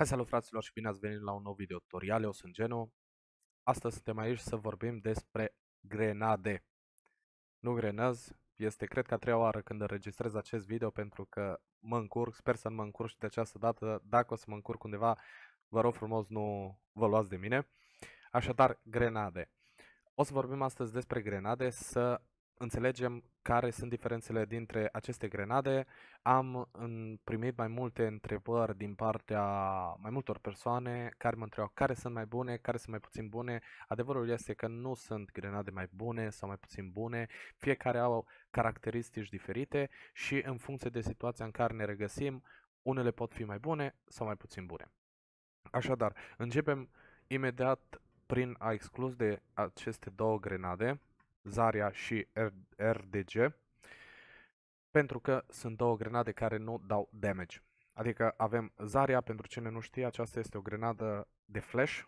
Hai salut fraților și bine ați venit la un nou video tutorial, eu sunt Geno. Astăzi suntem aici să vorbim despre grenade. Nu grenăz, este cred că a treia oară când înregistrez acest video pentru că mă încurc, sper să nu mă încurc și de această dată, dacă o să mă încurc undeva, vă rog frumos nu vă luați de mine. Așadar, grenade. O să vorbim astăzi despre grenade, să înțelegem care sunt diferențele dintre aceste grenade. Am primit mai multe întrebări din partea mai multor persoane care mă întreabă care sunt mai bune, care sunt mai puțin bune. Adevărul este că nu sunt grenade mai bune sau mai puțin bune. Fiecare au caracteristici diferite și în funcție de situația în care ne regăsim, unele pot fi mai bune sau mai puțin bune. Așadar, începem imediat prin a exclude aceste două grenade Zaria și RDG, pentru că sunt două grenade care nu dau damage. Adică avem Zaria, pentru cine nu știe, aceasta este o grenadă de flash,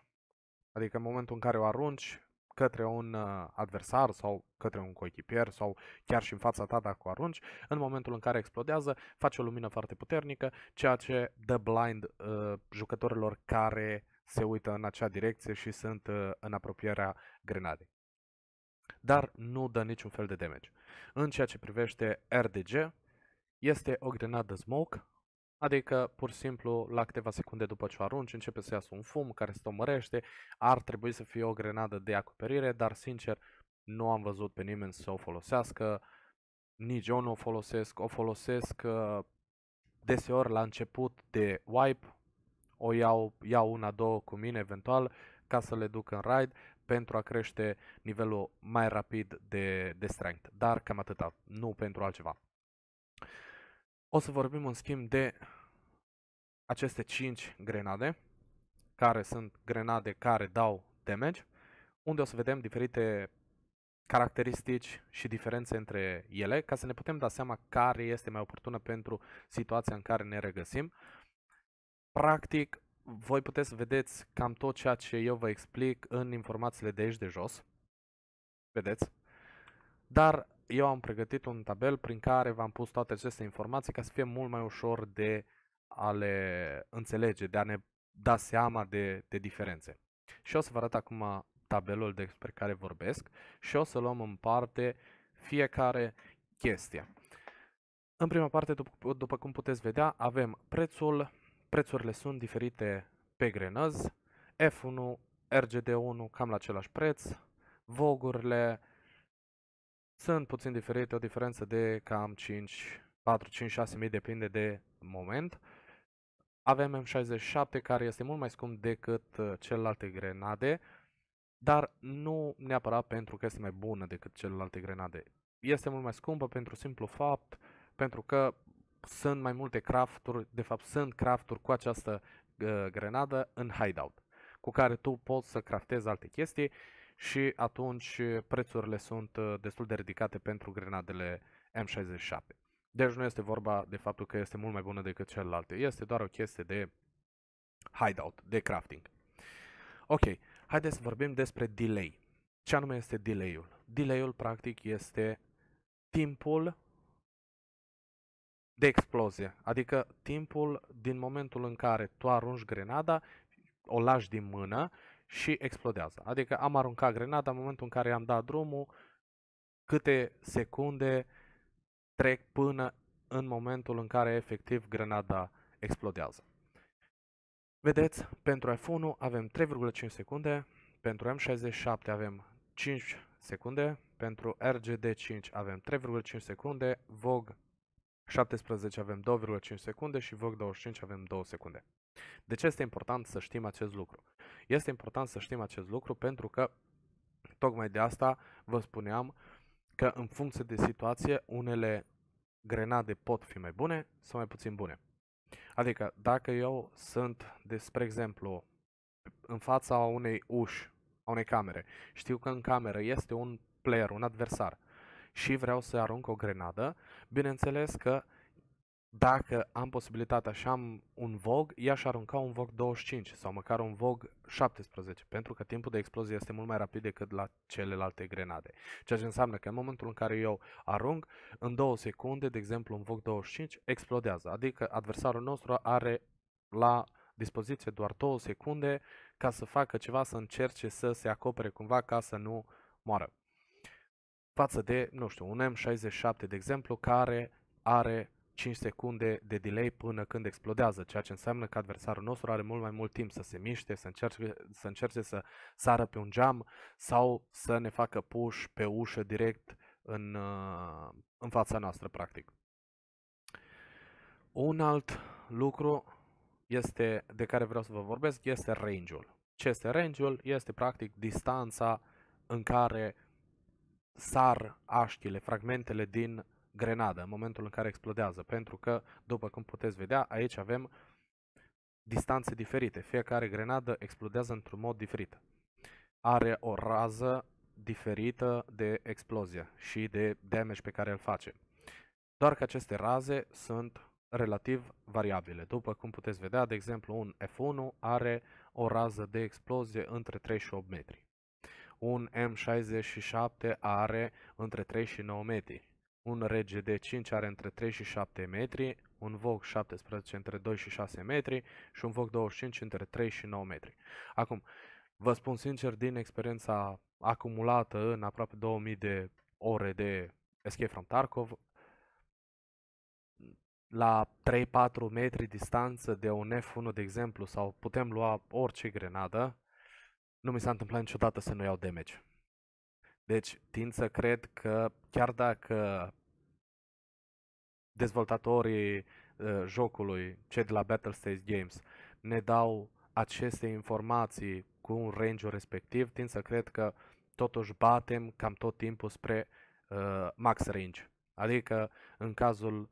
adică în momentul în care o arunci către un uh, adversar sau către un coechipier sau chiar și în fața ta dacă o arunci, în momentul în care explodează face o lumină foarte puternică, ceea ce dă blind uh, jucătorilor care se uită în acea direcție și sunt uh, în apropierea grenadei dar nu dă niciun fel de damage. În ceea ce privește RDG, este o grenadă smoke, adică pur și simplu la câteva secunde după ce o arunci începe să iasă un fum care se omărește, ar trebui să fie o grenadă de acoperire, dar sincer nu am văzut pe nimeni să o folosească, nici eu nu o folosesc, o folosesc uh, deseori la început de wipe, o iau, iau una, două cu mine eventual ca să le duc în raid, pentru a crește nivelul mai rapid de, de strength, dar cam atâta, nu pentru altceva. O să vorbim în schimb de aceste 5 grenade, care sunt grenade care dau damage, unde o să vedem diferite caracteristici și diferențe între ele, ca să ne putem da seama care este mai oportună pentru situația în care ne regăsim. Practic, voi puteți să vedeți cam tot ceea ce eu vă explic în informațiile de aici de jos. Vedeți? Dar eu am pregătit un tabel prin care v-am pus toate aceste informații ca să fie mult mai ușor de a le înțelege, de a ne da seama de, de diferențe. Și o să vă arăt acum tabelul despre care vorbesc și o să luăm în parte fiecare chestie. În prima parte, după, după cum puteți vedea, avem prețul Prețurile sunt diferite pe grenăz, F1, RGD1 cam la același preț, vogurile sunt puțin diferite, o diferență de cam 5, 4, 5, 6 mii depinde de moment. Avem M67 care este mult mai scump decât uh, celelalte grenade, dar nu neapărat pentru că este mai bună decât celelalte grenade. Este mult mai scumpă pentru simplu fapt, pentru că sunt mai multe crafturi, de fapt sunt crafturi cu această uh, grenadă în hideout, cu care tu poți să craftezi alte chestii și atunci prețurile sunt uh, destul de ridicate pentru grenadele M67. Deci nu este vorba de faptul că este mult mai bună decât celelalte, este doar o chestie de hideout, de crafting. Ok, haideți să vorbim despre delay. Ce anume este delay-ul? Delay-ul practic este timpul de explozie. Adică timpul din momentul în care tu arunci grenada, o lași din mână și explodează. Adică am aruncat grenada în momentul în care i-am dat drumul, câte secunde trec până în momentul în care efectiv grenada explodează. Vedeți, pentru F1 avem 3,5 secunde, pentru M67 avem 5 secunde, pentru RGD5 avem 3,5 secunde, Vogue 17 avem 2,5 secunde și VOC 25 avem 2 secunde. De ce este important să știm acest lucru? Este important să știm acest lucru pentru că tocmai de asta vă spuneam că în funcție de situație unele grenade pot fi mai bune sau mai puțin bune. Adică dacă eu sunt, de, spre exemplu, în fața unei uși, a unei camere, știu că în cameră este un player, un adversar, și vreau să arunc o grenadă, bineînțeles că dacă am posibilitatea și am un VOG, i-aș arunca un VOG 25 sau măcar un VOG 17, pentru că timpul de explozie este mult mai rapid decât la celelalte grenade. Ceea ce înseamnă că în momentul în care eu arunc, în două secunde, de exemplu un VOG 25, explodează. Adică adversarul nostru are la dispoziție doar două secunde ca să facă ceva, să încerce să se acopere cumva ca să nu moară față de, nu știu, un M67, de exemplu, care are 5 secunde de delay până când explodează, ceea ce înseamnă că adversarul nostru are mult mai mult timp să se miște, să încerce să, încerce să sară pe un geam sau să ne facă push pe ușă direct în, în fața noastră, practic. Un alt lucru este, de care vreau să vă vorbesc este range-ul. Ce este range-ul? Este practic distanța în care sar așchile, fragmentele din grenadă în momentul în care explodează, pentru că, după cum puteți vedea, aici avem distanțe diferite. Fiecare grenadă explodează într-un mod diferit. Are o rază diferită de explozie și de damage pe care îl face. Doar că aceste raze sunt relativ variabile. După cum puteți vedea, de exemplu, un F1 are o rază de explozie între 3 și 8 metri. Un M67 are între 3 și 9 metri. Un RGD5 are între 3 și 7 metri, un VOG 17 între 2 și 6 metri și un VOG 25 între 3 și 9 metri. Acum, vă spun sincer, din experiența acumulată în aproape 2000 de ore de Escape from Tarkov, la 3-4 metri distanță de un F1, de exemplu, sau putem lua orice grenadă, nu mi s-a întâmplat niciodată să nu iau damage. Deci tind să cred că chiar dacă dezvoltatorii uh, jocului, cei de la Battlestage Games, ne dau aceste informații cu un range respectiv, tind să cred că totuși batem cam tot timpul spre uh, max range. Adică în cazul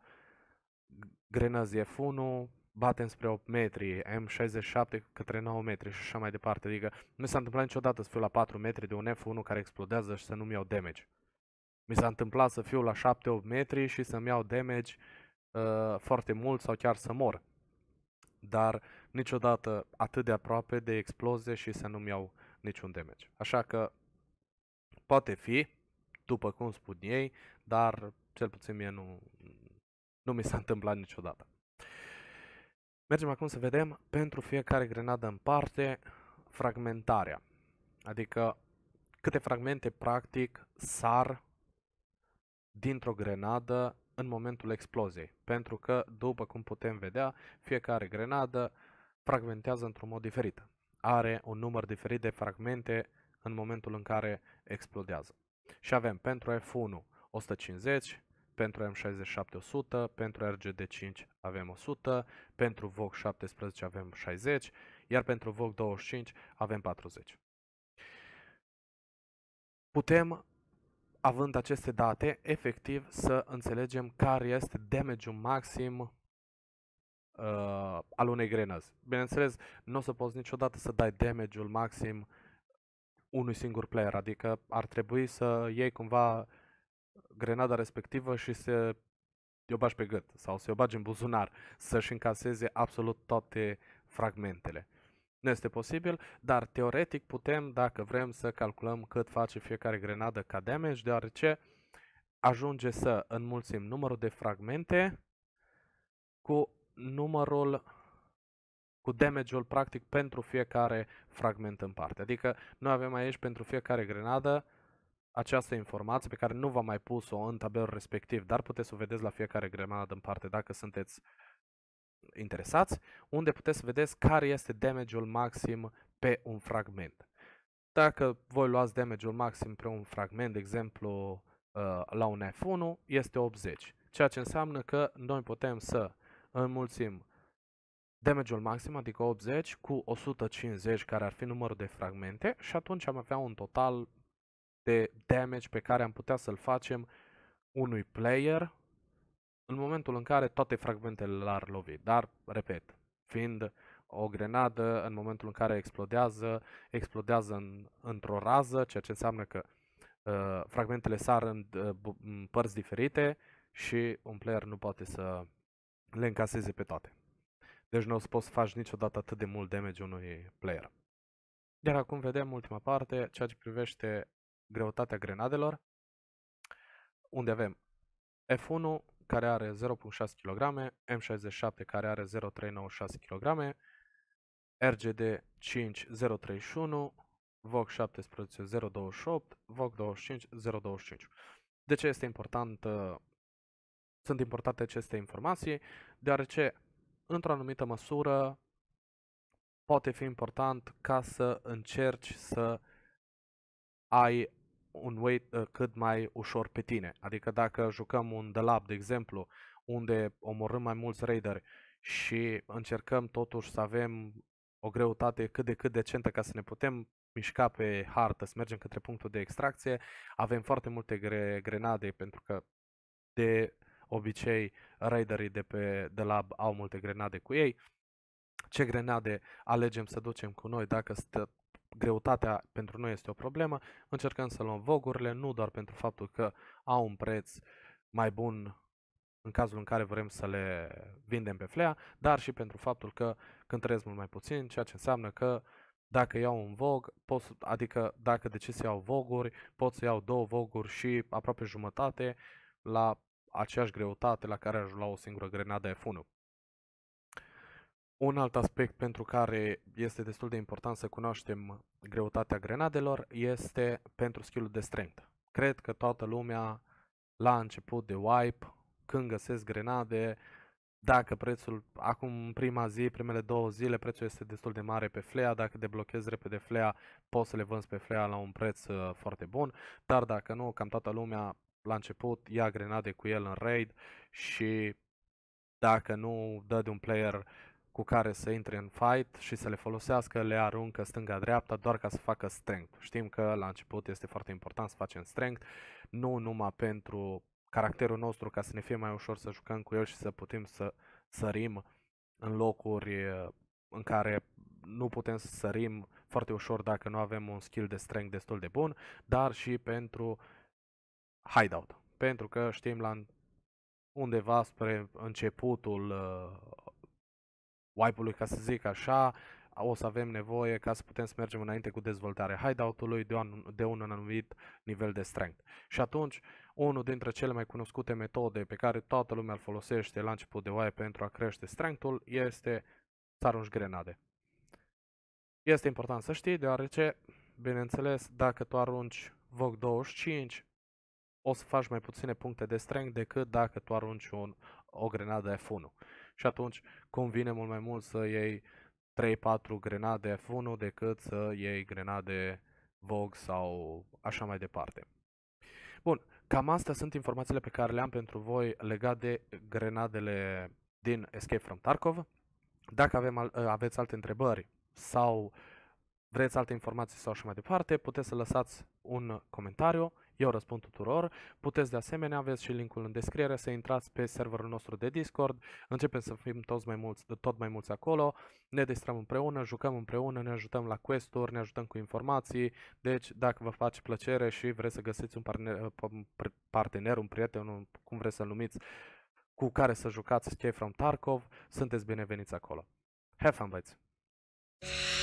Grenazie F1 batem spre 8 metri, M67 către 9 metri și așa mai departe. Adică nu mi s-a întâmplat niciodată să fiu la 4 metri de un F1 care explodează și să nu-mi iau damage. Mi s-a întâmplat să fiu la 7-8 metri și să-mi iau damage uh, foarte mult sau chiar să mor. Dar niciodată atât de aproape de explozie și să nu-mi iau niciun damage. Așa că poate fi, după cum spun ei, dar cel puțin mie nu, nu mi s-a întâmplat niciodată. Mergem acum să vedem pentru fiecare grenadă în parte fragmentarea. Adică câte fragmente practic sar dintr-o grenadă în momentul exploziei. Pentru că, după cum putem vedea, fiecare grenadă fragmentează într-un mod diferit. Are un număr diferit de fragmente în momentul în care explodează. Și avem pentru F1 150, pentru M67 100, pentru RGD5 avem 100, pentru VOG 17 avem 60, iar pentru VOG 25 avem 40. Putem, având aceste date, efectiv să înțelegem care este damage-ul maxim uh, al unei grenăzi. Bineînțeles, nu o să poți niciodată să dai damage-ul maxim unui singur player, adică ar trebui să iei cumva grenada respectivă și se o bagi pe gât sau se o bagi în buzunar să-și încaseze absolut toate fragmentele. Nu este posibil, dar teoretic putem, dacă vrem, să calculăm cât face fiecare grenadă ca damage, deoarece ajunge să înmulțim numărul de fragmente cu numărul cu damage-ul practic pentru fiecare fragment în parte. Adică noi avem aici pentru fiecare grenadă această informație pe care nu v-am mai pus-o în tabelul respectiv, dar puteți să o vedeți la fiecare grămadă în parte dacă sunteți interesați, unde puteți să vedeți care este damage-ul maxim pe un fragment. Dacă voi luați damage-ul maxim pe un fragment, de exemplu uh, la un F1, este 80, ceea ce înseamnă că noi putem să înmulțim damage-ul maxim, adică 80, cu 150, care ar fi numărul de fragmente și atunci am avea un total de damage pe care am putea să-l facem unui player în momentul în care toate fragmentele l-ar lovi. Dar, repet, fiind o grenadă, în momentul în care explodează, explodează în, într-o rază, ceea ce înseamnă că uh, fragmentele sar în, uh, în părți diferite și un player nu poate să le încaseze pe toate. Deci nu o să poți să faci niciodată atât de mult damage unui player. Iar acum vedem ultima parte, ceea ce privește greutatea grenadelor, unde avem F1 care are 0.6 kg, M67 care are 0.396 kg, RGD 5 031, VOC 17 028, VOC 25 025. De ce este important, sunt importante aceste informații? Deoarece, într-o anumită măsură, poate fi important ca să încerci să ai un weight uh, cât mai ușor pe tine. Adică dacă jucăm un The Lab, de exemplu, unde omorâm mai mulți raideri și încercăm totuși să avem o greutate cât de cât decentă ca să ne putem mișca pe hartă, să mergem către punctul de extracție, avem foarte multe gre- grenade pentru că de obicei raiderii de pe The lab au multe grenade cu ei. Ce grenade alegem să ducem cu noi dacă stă, greutatea pentru noi este o problemă, încercăm să luăm vogurile, nu doar pentru faptul că au un preț mai bun în cazul în care vrem să le vindem pe flea, dar și pentru faptul că cântăresc mult mai puțin, ceea ce înseamnă că dacă iau un vog, pot, adică dacă decid să iau voguri, pot să iau două voguri și aproape jumătate la aceeași greutate la care ajung la o singură grenadă F1. Un alt aspect pentru care este destul de important să cunoaștem greutatea grenadelor este pentru skill de strength. Cred că toată lumea la început de wipe, când găsesc grenade, dacă prețul, acum prima zi, primele două zile, prețul este destul de mare pe flea, dacă deblochezi repede flea, poți să le vânzi pe flea la un preț uh, foarte bun, dar dacă nu, cam toată lumea la început ia grenade cu el în raid și dacă nu dă de un player cu care să intre în fight și să le folosească, le aruncă stânga-dreapta doar ca să facă strength. Știm că la început este foarte important să facem strength, nu numai pentru caracterul nostru ca să ne fie mai ușor să jucăm cu el și să putem să sărim în locuri în care nu putem să sărim foarte ușor dacă nu avem un skill de strength destul de bun, dar și pentru hideout. Pentru că știm la undeva spre începutul uh, wipe-ului, ca să zic așa, o să avem nevoie ca să putem să mergem înainte cu dezvoltarea hideout-ului de un, de un anumit nivel de strength. Și atunci, unul dintre cele mai cunoscute metode pe care toată lumea îl folosește la început de wipe pentru a crește strength-ul este să arunci grenade. Este important să știi, deoarece, bineînțeles, dacă tu arunci VOG 25, o să faci mai puține puncte de strength decât dacă tu arunci un, o grenadă F1 și atunci convine mult mai mult să iei 3-4 grenade F1 decât să iei grenade Vogue sau așa mai departe. Bun, cam astea sunt informațiile pe care le-am pentru voi legat de grenadele din Escape from Tarkov. Dacă avem, ă, aveți alte întrebări sau vreți alte informații sau așa mai departe, puteți să lăsați un comentariu, eu răspund tuturor. Puteți de asemenea, aveți și linkul în descriere să intrați pe serverul nostru de Discord. Începem să fim toți mai mulți, tot mai mulți acolo. Ne distrăm împreună, jucăm împreună, ne ajutăm la quest-uri, ne ajutăm cu informații. Deci, dacă vă face plăcere și vreți să găsiți un partener, partener un prieten, un, cum vreți să-l numiți, cu care să jucați cei from Tarkov, sunteți bineveniți acolo. Have fun, băieți!